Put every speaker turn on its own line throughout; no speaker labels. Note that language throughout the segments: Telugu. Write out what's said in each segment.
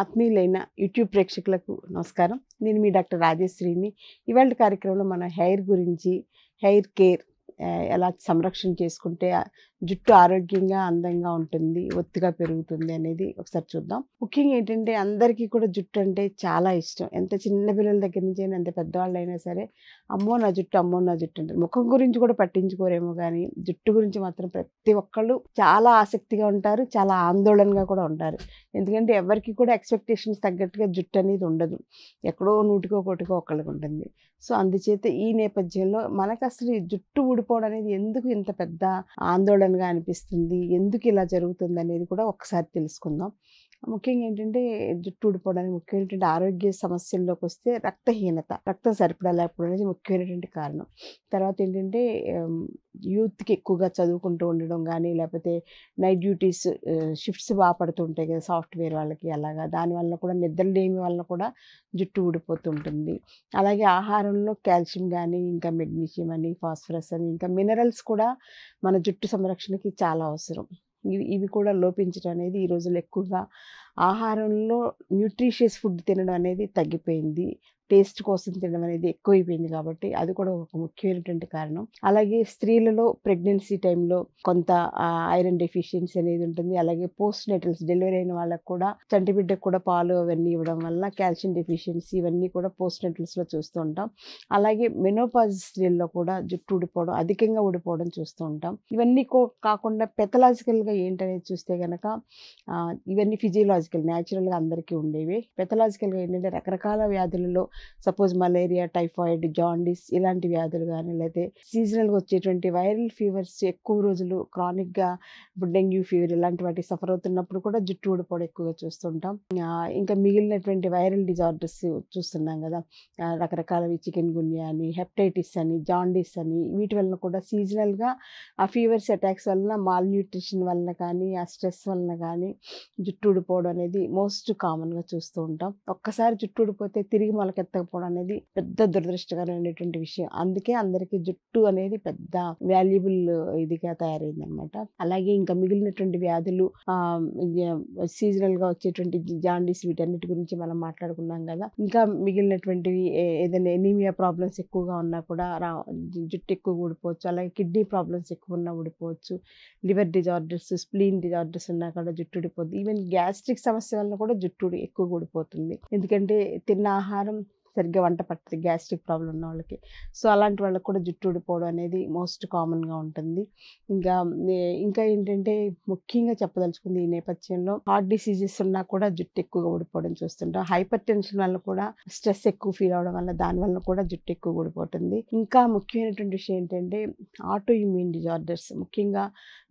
ఆత్మీయులైన యూట్యూబ్ ప్రేక్షకులకు నమస్కారం నేను మీ డాక్టర్ రాజేశ్రీని ఇవాళ కార్యక్రమంలో మన హెయిర్ గురించి హెయిర్ కేర్ ఎలా సంరక్షణ చేసుకుంటే జుట్టు ఆరోగ్యంగా అందంగా ఉంటుంది ఒత్తిగా పెరుగుతుంది అనేది ఒకసారి చూద్దాం ముఖ్యంగా ఏంటంటే అందరికీ కూడా జుట్టు అంటే చాలా ఇష్టం ఎంత చిన్న పిల్లల దగ్గర నుంచి అయినా ఎంత పెద్దవాళ్ళు అయినా సరే అమ్మో నా జుట్టు అమ్మో నా జుట్టు అంటారు ముఖం గురించి కూడా పట్టించుకోరేమో కానీ జుట్టు గురించి మాత్రం ప్రతి ఒక్కళ్ళు చాలా ఆసక్తిగా ఉంటారు చాలా ఆందోళనగా కూడా ఉంటారు ఎందుకంటే ఎవరికి కూడా ఎక్స్పెక్టేషన్స్ తగ్గట్టుగా జుట్టు అనేది ఉండదు ఎక్కడో నూటికో కోటికో ఒకళ్ళకి ఉంటుంది సో అందుచేత ఈ నేపథ్యంలో మనకు అసలు జుట్టు ఊడిపోవడం అనేది ఎందుకు ఇంత పెద్ద ఆందోళన ఆందోళనగా అనిపిస్తుంది ఎందుకు ఇలా జరుగుతుంది అనేది కూడా ఒకసారి తెలుసుకుందాం ముఖ్యంగా ఏంటంటే జుట్టు ఊడిపోవడానికి ముఖ్యమైన ఆరోగ్య సమస్యల్లోకి వస్తే రక్తహీనత రక్తం సరిపడా లేకపోవడం అనేది ముఖ్యమైనటువంటి కారణం తర్వాత ఏంటంటే యూత్కి ఎక్కువగా చదువుకుంటూ ఉండడం కానీ లేకపోతే నైట్ డ్యూటీస్ షిఫ్ట్స్ బాగా కదా సాఫ్ట్వేర్ వాళ్ళకి అలాగా దానివల్ల కూడా నిద్ర లేని వల్ల కూడా జుట్టు ఊడిపోతుంటుంది అలాగే ఆహారంలో కాల్షియం కానీ ఇంకా మెగ్నీషియం అని ఫాస్ఫరస్ అని ఇంకా మినరల్స్ కూడా మన జుట్టు సంరక్షణకి చాలా అవసరం ఇవి ఇవి కూడా లోపించడం అనేది ఈ రోజుల్లో ఎక్కువగా ఆహారంలో న్యూట్రిషియస్ ఫుడ్ తినడం అనేది తగ్గిపోయింది టేస్ట్ కోసం తినడం అనేది ఎక్కువైపోయింది కాబట్టి అది కూడా ఒక ముఖ్యమైనటువంటి కారణం అలాగే స్త్రీలలో ప్రెగ్నెన్సీ టైంలో కొంత ఐరన్ డెఫిషియన్సీ అనేది ఉంటుంది అలాగే పోస్ట్ నెటల్స్ డెలివరీ అయిన వాళ్ళకు కూడా చంటి బిడ్డకు కూడా పాలు అవన్నీ ఇవ్వడం వల్ల కాల్షియం డెఫిషియన్సీ ఇవన్నీ కూడా పోస్ట్ నెటల్స్లో చూస్తూ ఉంటాం అలాగే మెనోపాజ్ స్త్రీల్లో కూడా జుట్టు ఊడిపోవడం అధికంగా ఊడిపోవడం చూస్తూ ఉంటాం ఇవన్నీ కాకుండా పెథలాజికల్గా ఏంటనేది చూస్తే కనుక ఇవన్నీ ఫిజియలాజికల్ న్యాచురల్గా అందరికీ ఉండేవి పెథలాజికల్గా ఏంటంటే రకరకాల వ్యాధులలో సపోజ్ మలేరియా టైఫాయిడ్ జాండీస్ ఇలాంటి వ్యాధులు కానీ లేదా సీజనల్గా వచ్చేటువంటి వైరల్ ఫీవర్స్ ఎక్కువ రోజులు క్రానిక్గా ఇప్పుడు డెంగ్యూ ఫీవర్ ఇలాంటి వాటి సఫర్ అవుతున్నప్పుడు కూడా జుట్టు ఊడిపోవడం ఎక్కువగా చూస్తుంటాం ఇంకా మిగిలినటువంటి వైరల్ డిజార్డర్స్ చూస్తున్నాం కదా రకరకాలవి చికెన్ గున్యా అని హెప్టైటిస్ అని జాండీస్ అని వీటి వలన కూడా సీజనల్గా ఆ ఫీవర్స్ అటాక్స్ వలన మాల్ న్యూట్రిషన్ వలన కానీ ఆ స్ట్రెస్ వలన కానీ జుట్టు ఊడిపోవడం అనేది మోస్ట్ కామన్గా చూస్తూ ఉంటాం ఒక్కసారి జుట్టు ఊడిపోతే తిరిగి మొలకెత్త తగ్గిపోవడం అనేది పెద్ద దురదృష్టకరమైనటువంటి విషయం అందుకే అందరికీ జుట్టు అనేది పెద్ద వాల్యుబుల్ ఇదిగా తయారైంది అనమాట అలాగే ఇంకా మిగిలినటువంటి వ్యాధులు సీజనల్గా వచ్చేటువంటి జాండీస్ వీటన్నిటి గురించి మనం మాట్లాడుకున్నాం కదా ఇంకా మిగిలినటువంటివి ఏదైనా ఎనీమియా ప్రాబ్లమ్స్ ఎక్కువగా ఉన్నా కూడా రా జుట్టు ఎక్కువ ఊడిపోవచ్చు అలాగే కిడ్నీ ప్రాబ్లమ్స్ ఎక్కువ ఉన్నా ఊడిపోవచ్చు లివర్ డిజార్డర్స్ స్ప్లీన్ డిజార్డర్స్ ఉన్నా కూడా జుట్టు ఊడిపోతుంది ఈవెన్ గ్యాస్ట్రిక్ సమస్య వల్ల కూడా జుట్టు ఎక్కువ ఊడిపోతుంది ఎందుకంటే తిన్న ఆహారం సరిగ్గా వంట పట్టదు గ్యాస్ట్రిక్ ప్రాబ్లం ఉన్న వాళ్ళకి సో అలాంటి వాళ్ళకి కూడా జుట్టు ఊడిపోవడం అనేది మోస్ట్ కామన్గా ఉంటుంది ఇంకా ఇంకా ఏంటంటే ముఖ్యంగా చెప్పదలుచుకుంది ఈ నేపథ్యంలో హార్ట్ డిసీజెస్ ఉన్నా కూడా జుట్టు ఎక్కువగా ఊడిపోవడం చూస్తుంటాం హైపర్ టెన్షన్ వల్ల కూడా స్ట్రెస్ ఎక్కువ ఫీల్ అవడం వల్ల దానివల్ల కూడా జుట్టు ఎక్కువ ఊడిపోతుంది ఇంకా ముఖ్యమైనటువంటి విషయం ఏంటంటే ఆటో ఇమ్యూన్ డిజార్డర్స్ ముఖ్యంగా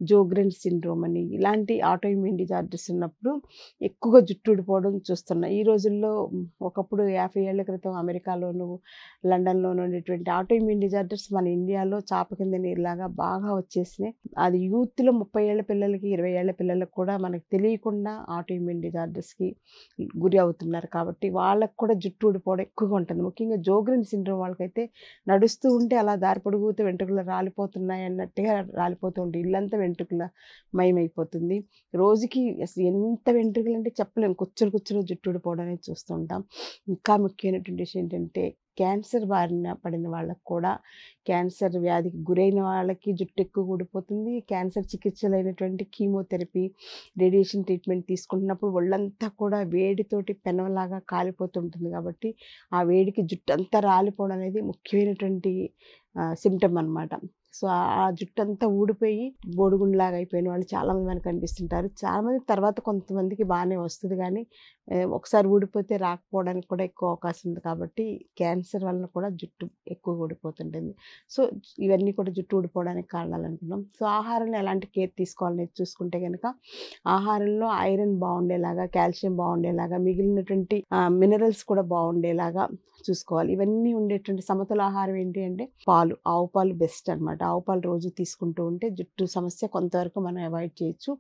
జోగ్రెన్ సిండ్రోమ్ అని ఇలాంటి ఆటో ఇమ్యూన్ డిజార్డర్స్ ఉన్నప్పుడు ఎక్కువగా జుట్టు ఊడిపోవడం చూస్తున్నాం ఈ రోజుల్లో ఒకప్పుడు యాభై ఏళ్ల క్రితం అమెరికాలోనూ లండన్లోను ఉండేటువంటి ఆటోఇమ్యూన్ డిజార్డర్స్ మన ఇండియాలో చాప కింద నీరులాగా బాగా వచ్చేసినాయి అది యూత్లో ముప్పై ఏళ్ళ పిల్లలకి ఇరవై ఏళ్ళ పిల్లలకు కూడా మనకు తెలియకుండా ఆటోఇమ్యూన్ డిజార్డర్స్కి గురి అవుతున్నారు కాబట్టి వాళ్ళకు కూడా జుట్టు ఊడిపోవడం ఎక్కువగా ఉంటుంది ముఖ్యంగా జోగ్రిన్ సిండ్రోమ్ వాళ్ళకైతే నడుస్తూ ఉంటే అలా దారి పొడుగుతూ వెంట్రుకలు రాలిపోతున్నాయి అన్నట్టుగా రాలిపోతుంటే ఇల్లంతా వెంట్రుకల మయమైపోతుంది రోజుకి అసలు ఎంత వెంట్రుకలు అంటే చెప్పలేము కూర్చొని కూర్చొని జుట్టు ఊడిపోవడం అనేది చూస్తుంటాం ఇంకా ముఖ్యమైనటువంటి ఉద్దేశం ఏంటంటే క్యాన్సర్ బారిన పడిన వాళ్ళకు కూడా క్యాన్సర్ వ్యాధికి గురైన వాళ్ళకి జుట్టు ఎక్కువ కూడిపోతుంది క్యాన్సర్ చికిత్సలైనటువంటి కీమోథెరపీ రేడియేషన్ ట్రీట్మెంట్ తీసుకుంటున్నప్పుడు ఒళ్ళంతా కూడా వేడితోటి పెనవలాగా కాలిపోతుంటుంది కాబట్టి ఆ వేడికి జుట్టు అంతా రాలిపోవడం అనేది ముఖ్యమైనటువంటి సిమ్టమ్ అనమాట సో ఆ జుట్టు అంతా ఊడిపోయి బోడుగుండ్లాగా అయిపోయిన వాళ్ళు చాలామంది మనకు కనిపిస్తుంటారు చాలామంది తర్వాత కొంతమందికి బాగానే వస్తుంది కానీ ఒకసారి ఊడిపోతే రాకపోవడానికి కూడా ఎక్కువ అవకాశం ఉంది కాబట్టి క్యాన్సర్ వలన కూడా జుట్టు ఎక్కువ ఊడిపోతుంటుంది సో ఇవన్నీ కూడా జుట్టు ఊడిపోవడానికి కారణాలు అనుకున్నాం సో ఆహారాన్ని ఎలాంటి కేర్ తీసుకోవాలని చూసుకుంటే కనుక ఆహారంలో ఐరన్ బాగుండేలాగా కాల్షియం బాగుండేలాగా మిగిలినటువంటి మినరల్స్ కూడా బాగుండేలాగా చూసుకోవాలి ఇవన్నీ ఉండేటువంటి సమతుల ఆహారం ఏంటి అంటే పాలు ఆవు పాలు బెస్ట్ అనమాట ఆవు పాలు రోజు తీసుకుంటూ ఉంటే జుట్టు సమస్య కొంతవరకు మనం అవాయిడ్ చేయొచ్చు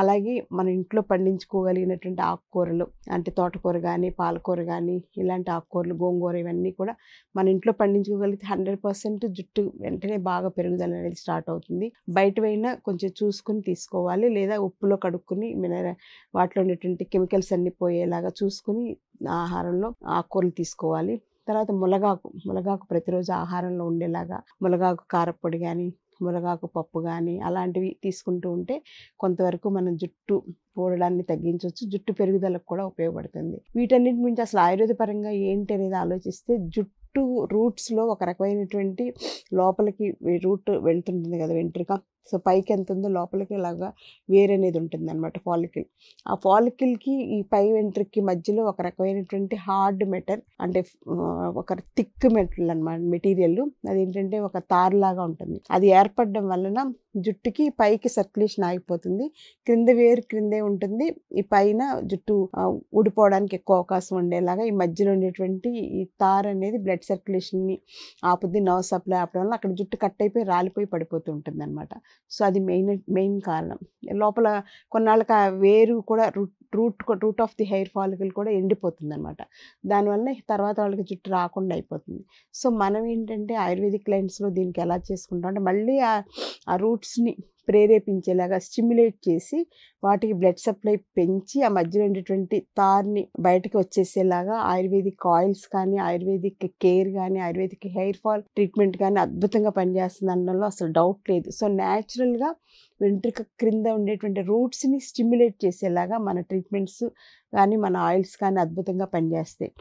అలాగే మన ఇంట్లో పండించుకోగలిగినటువంటి ఆకుకూరలు అంటే తోటకూర కానీ పాలకూర కానీ ఇలాంటి ఆకుకూరలు గోంగూర ఇవన్నీ కూడా మన ఇంట్లో పండించుకోగలిగితే హండ్రెడ్ పర్సెంట్ జుట్టు వెంటనే బాగా పెరుగుదల అనేది స్టార్ట్ అవుతుంది బయటవైనా కొంచెం చూసుకుని తీసుకోవాలి లేదా ఉప్పులో కడుక్కుని మినర వాటిలో ఉన్నటువంటి కెమికల్స్ అన్ని పోయేలాగా చూసుకుని ఆహారంలో ఆకుకూరలు తీసుకోవాలి తర్వాత ములగాకు ములగాకు ప్రతిరోజు ఆహారంలో ఉండేలాగా ములగాకు కారపొడి కానీ మునగాకు పప్పు కానీ అలాంటివి తీసుకుంటూ ఉంటే కొంతవరకు మనం జుట్టు పోడడాన్ని తగ్గించవచ్చు జుట్టు పెరుగుదలకు కూడా ఉపయోగపడుతుంది వీటన్నిటి నుంచి అసలు ఆయుర్వేద పరంగా ఏంటి అనేది ఆలోచిస్తే జుట్టు రూట్ రూట్స్లో ఒక రకమైనటువంటి లోపలికి రూట్ వెళ్తుంటుంది కదా వెంట్రుక సో పైకి ఎంత ఉందో లోపలికి ఇలాగా వేరనేది ఉంటుంది అనమాట ఫాలికిల్ ఆ ఫాలికిల్కి ఈ పై వెంట్రుకి మధ్యలో ఒక రకమైనటువంటి హార్డ్ మెటర్ అంటే ఒక థిక్ మెటల్ అనమాట మెటీరియల్ అదేంటంటే ఒక తారులాగా ఉంటుంది అది ఏర్పడడం వలన జుట్టుకి పైకి సర్క్యులేషన్ ఆగిపోతుంది క్రింద వేరు క్రిందే ఉంటుంది ఈ పైన జుట్టు ఊడిపోవడానికి ఎక్కువ అవకాశం ఉండేలాగా ఈ మధ్యలో ఉండేటువంటి ఈ తార్ అనేది బ్లడ్ సర్క్యులేషన్ని ఆపుద్ది నవ్ సప్లై ఆపడం వల్ల అక్కడ జుట్టు కట్ అయిపోయి రాలిపోయి పడిపోతూ ఉంటుంది అనమాట సో అది మెయిన్ మెయిన్ కారణం లోపల కొన్నాళ్ళకి ఆ వేరు కూడా root root root of the hair follicle కూడా ఎండిపోతుంది అనమాట దానివల్ల తర్వాత వాళ్ళకి జుట్టు రాకుండా అయిపోతుంది సో మనం ఏంటంటే ఆయుర్వేదిక్ క్లైంట్స్లో దీనికి ఎలా చేసుకుంటాం అంటే మళ్ళీ ఆ రూట్ రూట్స్ని ప్రేరేపించేలాగా స్టిమ్యులేట్ చేసి వాటికి బ్లడ్ సప్లై పెంచి ఆ మధ్యలో ఉండేటువంటి తార్ని బయటకు వచ్చేసేలాగా ఆయుర్వేదిక్ ఆయిల్స్ కానీ ఆయుర్వేదిక్ కేర్ కానీ ఆయుర్వేదిక్ హెయిర్ ఫాల్ ట్రీట్మెంట్ కానీ అద్భుతంగా పనిచేస్తుంది అనడంలో అసలు డౌట్ లేదు సో న్యాచురల్గా వెంట్రుక క్రింద ఉండేటువంటి రూట్స్ని స్టిమ్యులేట్ చేసేలాగా మన ట్రీట్మెంట్స్ కానీ మన ఆయిల్స్ కానీ అద్భుతంగా పనిచేస్తాయి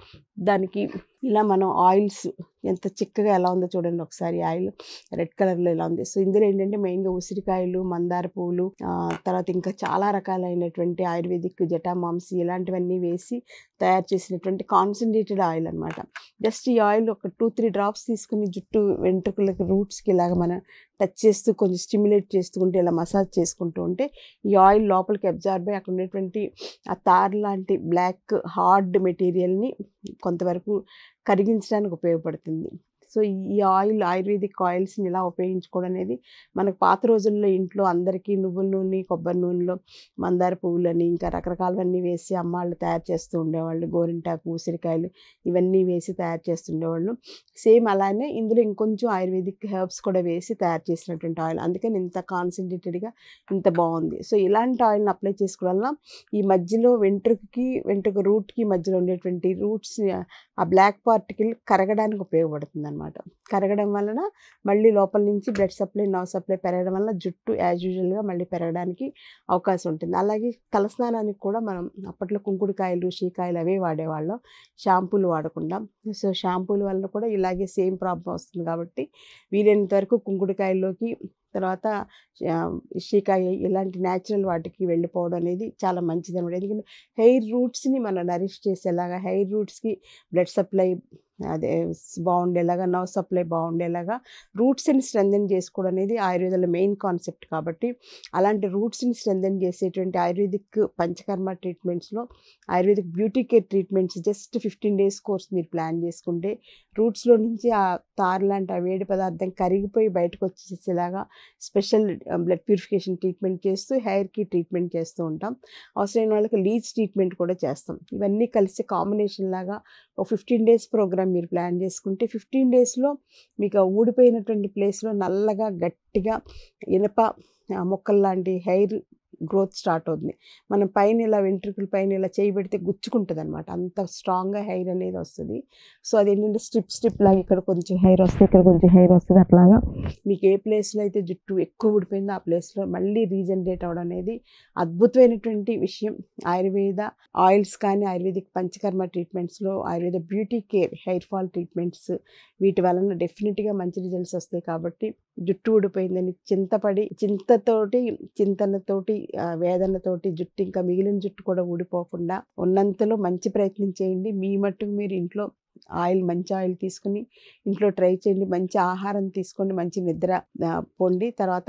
దానికి ఇలా మనం ఆయిల్స్ ఎంత చిక్కగా ఎలా ఉందో చూడండి ఒకసారి ఆయిల్ రెడ్ కలర్లో ఎలా ఉంది సో ఇందులో ఏంటంటే మెయిన్గా ఉసిరికాయలు మందార పువ్వులు తర్వాత ఇంకా చాలా రకాలైనటువంటి ఆయుర్వేదిక్ జటామాంసి ఇలాంటివన్నీ వేసి తయారు చేసినటువంటి కాన్సన్ట్రేటెడ్ ఆయిల్ అనమాట జస్ట్ ఈ ఆయిల్ ఒక టూ త్రీ డ్రాప్స్ తీసుకుని జుట్టు వెంట్రుకలకు రూట్స్కి ఇలాగ మనం టచ్ చేస్తూ కొంచెం స్టిమ్యులేట్ చేసుకుంటే ఇలా మసాజ్ చేసుకుంటూ ఉంటే ఈ ఆయిల్ లోపలికి అబ్జార్బ్ అయ్యి అక్కడ ఉన్నటువంటి ఆ తార్ లాంటి బ్లాక్ హార్డ్ మెటీరియల్ని కొంతవరకు కరిగించడానికి ఉపయోగపడుతుంది సో ఈ ఆయిల్ ఆయుర్వేదిక్ ఆయిల్స్ని ఇలా ఉపయోగించుకోవడం అనేది మనకు పాత రోజుల్లో ఇంట్లో అందరికీ నువ్వుల నూనె కొబ్బరి నూనెలో మందార పువ్వులని ఇంకా రకరకాలవన్నీ వేసి అమ్మాళ్ళు తయారు చేస్తూ ఉండేవాళ్ళు గోరింటాకు ఉసిరికాయలు ఇవన్నీ వేసి తయారు చేస్తుండేవాళ్ళు సేమ్ అలానే ఇందులో ఇంకొంచెం ఆయుర్వేదిక్ హెర్బ్స్ కూడా వేసి తయారు చేసినటువంటి ఆయిల్ అందుకని ఇంత కాన్సన్ట్రేటెడ్గా ఇంత బాగుంది సో ఇలాంటి ఆయిల్ని అప్లై చేసుకోవడం ఈ మధ్యలో వెంట్రుకకి వెంట్రుక రూట్కి మధ్యలో ఉండేటువంటి రూట్స్ ఆ బ్లాక్ పార్టికల్ కరగడానికి ఉపయోగపడుతుంది అనమాట కరగడం వలన మళ్ళీ లోపల నుంచి బ్లడ్ సప్లై నవ్ సప్లై పెరగడం వల్ల జుట్టు యాజ్ యూజువల్గా మళ్ళీ పెరగడానికి అవకాశం ఉంటుంది అలాగే తలస్నానానికి కూడా మనం అప్పట్లో కుంకుడుకాయలు షీకాయలు అవే వాడేవాళ్ళం షాంపూలు వాడకుండా సో షాంపూల వల్ల కూడా ఇలాగే సేమ్ ప్రాబ్లం వస్తుంది కాబట్టి వీలైనంత వరకు కుంకుడుకాయల్లోకి తర్వాత షీకాయ ఇలాంటి న్యాచురల్ వాటికి వెళ్ళిపోవడం అనేది చాలా మంచిది అనమాట ఎందుకంటే హెయిర్ రూట్స్ని మనం నరిష్ చేసేలాగా హెయిర్ రూట్స్కి బ్లడ్ సప్లై అదే బాగుండేలాగా నవ్ సప్లై బాగుండేలాగా రూట్స్ని స్ట్రెంథెన్ చేసుకోవడం అనేది ఆయుర్వేదంలో మెయిన్ కాన్సెప్ట్ కాబట్టి అలాంటి రూట్స్ని స్ట్రెంథెన్ చేసేటువంటి ఆయుర్వేదిక్ పంచకర్మ ట్రీట్మెంట్స్లో Ayurvedic beauty care treatments just fifteen days course మీరు ప్లాన్ చేసుకుంటే రూట్స్లో నుంచి ఆ తారు లాంటి ఆ వేడి పదార్థం కరిగిపోయి బయటకు వచ్చేసేలాగా స్పెషల్ బ్లడ్ ప్యూరిఫికేషన్ ట్రీట్మెంట్ చేస్తూ హెయిర్కి ట్రీట్మెంట్ చేస్తూ ఉంటాం అవసరమైన వాళ్ళకి లీజ్ ట్రీట్మెంట్ కూడా చేస్తాం ఇవన్నీ కలిసి కాంబినేషన్ లాగా ఒక ఫిఫ్టీన్ డేస్ ప్రోగ్రామ్ మీరు ప్లాన్ చేసుకుంటే ఫిఫ్టీన్ డేస్లో మీకు ఊడిపోయినటువంటి ప్లేస్లో నల్లగా గట్టిగా ఇనప మొక్కల్లాంటి హెయిర్ గ్రోత్ స్టార్ట్ అవుతుంది మనం పైన ఇలా వెంట్రుకలు పైన ఇలా చేయి పెడితే గుచ్చుకుంటుంది అనమాట అంత స్ట్రాంగ్గా హెయిర్ అనేది వస్తుంది సో అది ఏంటంటే స్ట్రిప్ స్ట్రిప్ లాగా ఇక్కడ కొంచెం హెయిర్ వస్తుంది ఇక్కడ కొంచెం హెయిర్ వస్తుంది అట్లాగా మీకు ఏ ప్లేస్లో అయితే జుట్టు ఎక్కువ ఊడిపోయిందో ఆ ప్లేస్లో మళ్ళీ రీజనరేట్ అవడం అనేది అద్భుతమైనటువంటి విషయం ఆయుర్వేద ఆయిల్స్ కానీ ఆయుర్వేదిక్ పంచకర్మ ట్రీట్మెంట్స్లో Ayurveda beauty care hair fall treatments వీటి వలన డెఫినెట్గా మంచి రిజల్ట్స్ వస్తాయి కాబట్టి జుట్టు ఊడిపోయిందని చింతపడి చింతతోటి చింతనతోటి వేదనతోటి జుట్టు ఇంకా మిగిలిన జుట్టు కూడా ఊడిపోకుండా ఉన్నంతలో మంచి ప్రయత్నం చేయండి మీ మట్టుకు మీరు ఇంట్లో ఆయిల్ మంచి ఆయిల్ తీసుకుని ఇంట్లో ట్రై చేయండి మంచి ఆహారం తీసుకోండి మంచి నిద్ర పొండి తర్వాత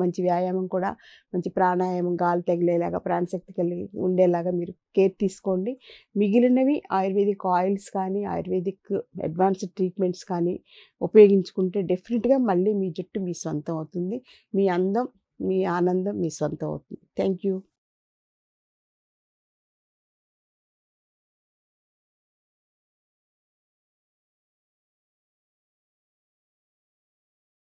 మంచి వ్యాయామం కూడా మంచి ప్రాణాయామం గాలి తగిలేలాగా ప్రాణశక్తి కలిగి ఉండేలాగా మీరు కేర్ తీసుకోండి మిగిలినవి ఆయుర్వేదిక్ ఆయిల్స్ కానీ ఆయుర్వేదిక్ అడ్వాన్స్డ్ ట్రీట్మెంట్స్ కానీ ఉపయోగించుకుంటే డెఫినెట్గా మళ్ళీ మీ జుట్టు మీ సొంతం అవుతుంది మీ అందం మీ ఆనందం మీ సొంతం అవుతుంది థ్యాంక్ యూ